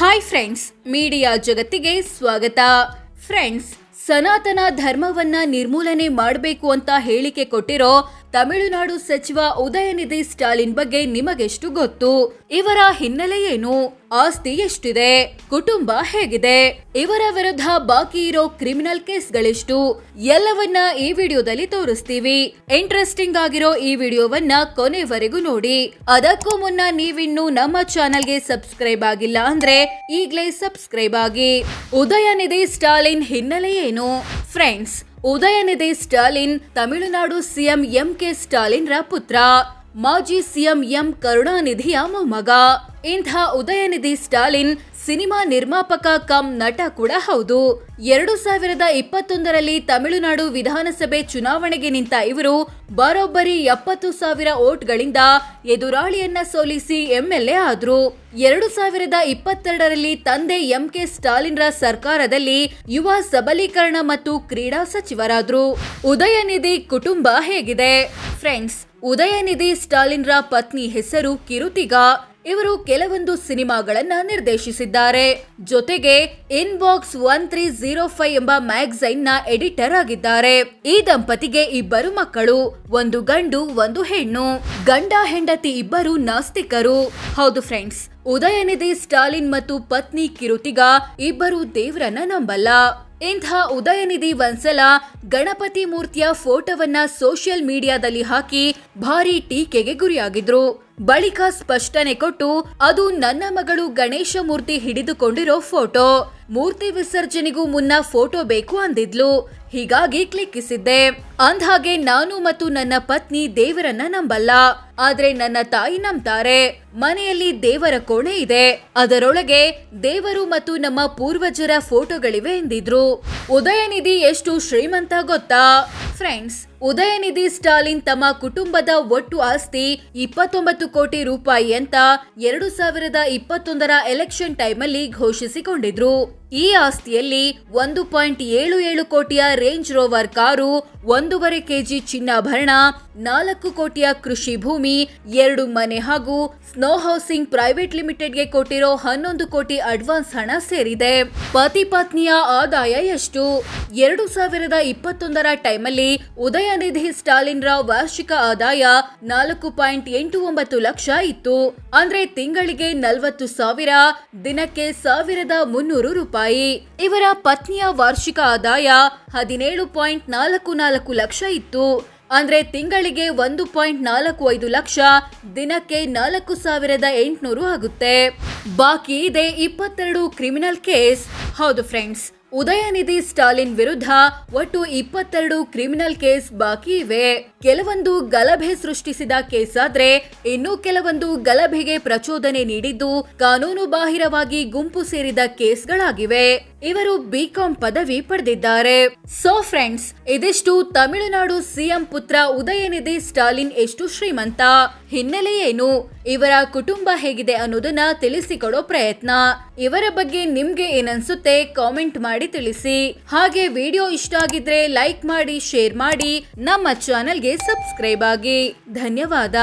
hi friends media ಜಗತ್ತಿಗೆ ಸ್ವಾಗತ friends ಸನಾತನ ಧರ್ಮವನ್ನ ನಿರ್ಮೂಲನೆ ಮಾಡಬೇಕು ಅಂತ ಹೇಳಿಕೆ ಕೊಟ್ಟಿರೋ ತಮಿಳುನಾಡು ಸಚಿವ ಉದಯನಿಧಿ ಸ್ಟಾಲಿನ್ ಬಗ್ಗೆ ನಿಮಗೆಷ್ಟು ಗೊತ್ತು ಇವರ ಹಿನ್ನೆಲೆ ಏನು ಆಸ್ತಿ ಎಷ್ಟಿದೆ ಕುಟುಂಬ ಹೇಗಿದೆ ಇವರ ವಿರುದ್ಧ ಬಾಕಿ ಇರೋ ಕ್ರಿಮಿನಲ್ ಕೇಸ್ಗಳೆಷ್ಟು ಎಲ್ಲವನ್ನ ಈ ವಿಡಿಯೋದಲ್ಲಿ ತೋರಿಸ್ತೀವಿ ಇಂಟ್ರೆಸ್ಟಿಂಗ್ ಆಗಿರೋ ಈ ವಿಡಿಯೋವನ್ನ ಕೊನೆವರೆಗೂ ನೋಡಿ ಅದಕ್ಕೂ ಮುನ್ನ ನೀವಿನ್ನು ನಮ್ಮ ಚಾನೆಲ್ಗೆ ಸಬ್ಸ್ಕ್ರೈಬ್ ಆಗಿಲ್ಲ ಅಂದ್ರೆ ಈಗಲೇ ಸಬ್ಸ್ಕ್ರೈಬ್ ಆಗಿ ಉದಯನಿಧಿ ಸ್ಟಾಲಿನ್ ಹಿನ್ನೆಲೆ ಏನು friends Udhayanidhi Stalin Tamil Nadu CM K ಸ್ಟಾಲಿನ್ರ ಪುತ್ರ ಮಾಜಿ ಸಿಎಂ ಎಂ ಕರುಣಾನಿಧಿಯ ಮೊಮ್ಮಗ ಇಂಥ ಉದಯನಿಧಿ ಸ್ಟಾಲಿನ್ ಸಿನಿಮಾ ನಿರ್ಮಾಪಕ ಕಂ ನಟ ಕೂಡ ಹೌದು ಎರಡು ಸಾವಿರದ ಇಪ್ಪತ್ತೊಂದರಲ್ಲಿ ತಮಿಳುನಾಡು ವಿಧಾನಸಭೆ ಚುನಾವಣೆಗೆ ನಿಂತ ಇವರು ಬರೋಬ್ಬರಿ ಎಪ್ಪತ್ತು ಸಾವಿರ ಓಟ್ಗಳಿಂದ ಎದುರಾಳಿಯನ್ನ ಸೋಲಿಸಿ ಎಂಎಲ್ಎ ಆದ್ರು ಎರಡು ಸಾವಿರದ ಇಪ್ಪತ್ತೆರಡರಲ್ಲಿ ತಂದೆ ಎಂ ಕೆ ಸ್ಟಾಲಿನ್ರ ಸರ್ಕಾರದಲ್ಲಿ ಯುವ ಸಬಲೀಕರಣ ಮತ್ತು ಕ್ರೀಡಾ ಸಚಿವರಾದ್ರು ಉದಯನಿಧಿ ಕುಟುಂಬ ಹೇಗಿದೆ ಫ್ರೆಂಡ್ಸ್ ಉದಯನಿಧಿ ಸ್ಟಾಲಿನ್ರ ಪತ್ನಿ ಹೆಸರು ಕಿರುತಿಗ ಇವರು ಕೆಲವೊಂದು ಸಿನಿಮಾಗಳನ್ನ ನಿರ್ದೇಶಿಸಿದ್ದಾರೆ ಜೊತೆಗೆ inbox one three zero five ಎಂಬ ಮ್ಯಾಗಝೈನ್ ನ ಎಡಿಟರ್ ಆಗಿದ್ದಾರೆ ಈ ದಂಪತಿಗೆ ಇಬ್ಬರು ಮಕ್ಕಳು ಒಂದು ಗಂಡು ಒಂದು ಹೆಣ್ಣು ಗಂಡ ಹೆಂಡತಿ ಇಬ್ಬರು ನಾಸ್ತಿಕರು ಹೌದು ಫ್ರೆಂಡ್ಸ್ ಉದಯನಿಧಿ ಸ್ಟಾಲಿನ್ ಮತ್ತು ಪತ್ನಿ ಕಿರುತಿಗ ಇಬ್ಬರು ದೇವರನ್ನ ನಂಬಲ್ಲ ಇಂಥ ಉದಯನಿಧಿ ಒಂದ್ಸಲ ಗಣಪತಿ ಮೂರ್ತಿಯ ಫೋಟೋವನ್ನ ಸೋಷಿಯಲ್ ಮೀಡಿಯಾದಲ್ಲಿ ಹಾಕಿ ಭಾರಿ ಟೀಕೆಗೆ ಗುರಿಯಾಗಿದ್ರು ಬಳಿಕ ಸ್ಪಷ್ಟನೆ ಕೊಟ್ಟು ಅದು ನನ್ನ ಮಗಳು ಗಣೇಶ ಮೂರ್ತಿ ಹಿಡಿದುಕೊಂಡಿರೋ ಫೋಟೋ ಮೂರ್ತಿ ವಿಸರ್ಜನೆಗೂ ಮುನ್ನ ಫೋಟೋ ಬೇಕು ಅಂದಿದ್ಲು ಹೀಗಾಗಿ ಕ್ಲಿಕ್ಕಿಸಿದ್ದೆ ಅಂದ್ಹಾಗೆ ನಾನು ಮತ್ತು ನನ್ನ ಪತ್ನಿ ದೇವರನ್ನ ನಂಬಲ್ಲ ಆದ್ರೆ ನನ್ನ ತಾಯಿ ನಂಬ್ತಾರೆ ಮನೆಯಲ್ಲಿ ದೇವರ ಕೋಣೆ ಇದೆ ಅದರೊಳಗೆ ದೇವರು ಮತ್ತು ನಮ್ಮ ಪೂರ್ವಜರ ಫೋಟೋಗಳಿವೆ ಎಂದಿದ್ರು ಉದಯನಿಧಿ ಎಷ್ಟು ಶ್ರೀಮಂತ ಗೊತ್ತಾ ಫ್ರೆಂಡ್ಸ್ ಉದಯನಿಧಿ ಸ್ಟಾಲಿನ್ ತಮ್ಮ ಕುಟುಂಬದ ಒಟ್ಟು ಆಸ್ತಿ ಇಪ್ಪತ್ತೊಂಬತ್ತು ಕೋಟಿ ರೂಪಾಯಿ ಅಂತ ಎರಡು ಸಾವಿರದ ಇಪ್ಪತ್ತೊಂದರ ಎಲೆಕ್ಷನ್ ಟೈಮಲ್ಲಿ ಘೋಷಿಸಿಕೊಂಡಿದ್ರು ಈ ಆಸ್ತಿಯಲ್ಲಿ ಒಂದು ಪಾಯಿಂಟ್ ಏಳು ಏಳು ಕೋಟಿಯ ರೇಂಜ್ ರೋವರ್ ಕಾರು ಒಂದೂವರೆ ಕೆಜಿ ಚಿನ್ನಾಭರಣ ನಾಲ್ಕು ಕೋಟಿಯ ಕೃಷಿ ಭೂಮಿ ಎರಡು ಮನೆ ಹಾಗೂ ಸ್ನೋ ಹೌಸಿಂಗ್ ಪ್ರೈವೇಟ್ ಲಿಮಿಟೆಡ್ಗೆ ಕೊಟ್ಟಿರೋ ಹನ್ನೊಂದು ಕೋಟಿ ಅಡ್ವಾನ್ಸ್ ಹಣ ಸೇರಿದೆ ಪತಿ ಪತ್ನಿಯ ಆದಾಯ ಎಷ್ಟು ಎರಡು ಸಾವಿರದ ಇಪ್ಪತ್ತೊಂದರ ಟೈಮಲ್ಲಿ ಉದಯ ಉದಯನಿಧಿ ಸ್ಟಾಲಿನ್ರ ವಾರ್ಷಿಕ ಆದಾಯ ನಾಲ್ಕು ಪಾಯಿಂಟ್ ಎಂಟು ಒಂಬತ್ತು ಲಕ್ಷ ಇತ್ತು ಅಂದ್ರೆ ತಿಂಗಳಿಗೆ ನಲವತ್ತು ಸಾವಿರ ದಿನಕ್ಕೆ ಸಾವಿರದ ಮುನ್ನೂರು ರೂಪಾಯಿ ಇವರ ಪತ್ನಿಯ ವಾರ್ಷಿಕ ಆದಾಯ ಹದಿನೇಳು ಪಾಯಿಂಟ್ ನಾಲ್ಕು ನಾಲ್ಕು ಲಕ್ಷ ಇತ್ತು ಅಂದ್ರೆ ತಿಂಗಳಿಗೆ ಒಂದು ಪಾಯಿಂಟ್ ನಾಲ್ಕು ಐದು ಲಕ್ಷ ದಿನಕ್ಕೆ ನಾಲ್ಕು ಸಾವಿರದ ಎಂಟುನೂರು ಆಗುತ್ತೆ ಬಾಕಿ ಇದೆ ಇಪ್ಪತ್ತೆರಡು ಕ್ರಿಮಿನಲ್ ಕೇಸ್ ಹೌದು ಫ್ರೆಂಡ್ಸ್ ಉದಯನಿಧಿ ಸ್ಟಾಲಿನ್ ವಿರುದ್ಧ ಒಟ್ಟು ಇಪ್ಪತ್ತೆರಡು ಕ್ರಿಮಿನಲ್ ಕೇಸ್ ಬಾಕಿ ಇವೆ ಕೆಲವೊಂದು ಗಲಭೆ ಸೃಷ್ಟಿಸಿದ ಕೇಸ್ ಆದ್ರೆ ಇನ್ನು ಕೆಲವೊಂದು ಗಲಭೆಗೆ ಪ್ರಚೋದನೆ ನೀಡಿದ್ದು ಕಾನೂನು ಬಾಹಿರವಾಗಿ ಗುಂಪು ಸೇರಿದ ಕೇಸ್ಗಳಾಗಿವೆ ಇವರು ಬಿಕಾಂ ಪದವಿ ಪಡೆದಿದ್ದಾರೆ ಸೊ ಫ್ರೆಂಡ್ಸ್ ಇದಿಷ್ಟು ತಮಿಳುನಾಡು ಸಿಎಂ ಪುತ್ರ ಉದಯನಿಧಿ ಸ್ಟಾಲಿನ್ ಎಷ್ಟು ಶ್ರೀಮಂತ ಹಿನ್ನೆಲೆ ಏನು ಇವರ ಕುಟುಂಬ ಹೇಗಿದೆ ಅನ್ನೋದನ್ನ ತಿಳಿಸಿಕೊಡೋ ಪ್ರಯತ್ನ ಇವರ ಬಗ್ಗೆ ನಿಮ್ಗೆ ಏನನ್ಸುತ್ತೆ ಕಾಮೆಂಟ್ ಮಾಡಿ ತಿಳಿಸಿ ಹಾಗೆ ವಿಡಿಯೋ ಇಷ್ಟ ಆಗಿದ್ರೆ ಲೈಕ್ ಮಾಡಿ ಶೇರ್ ಮಾಡಿ ನಮ್ಮ ಚಾನೆಲ್ಗೆ ಸಬ್ಸ್ಕ್ರೈಬ್ ಆಗಿ ಧನ್ಯವಾದ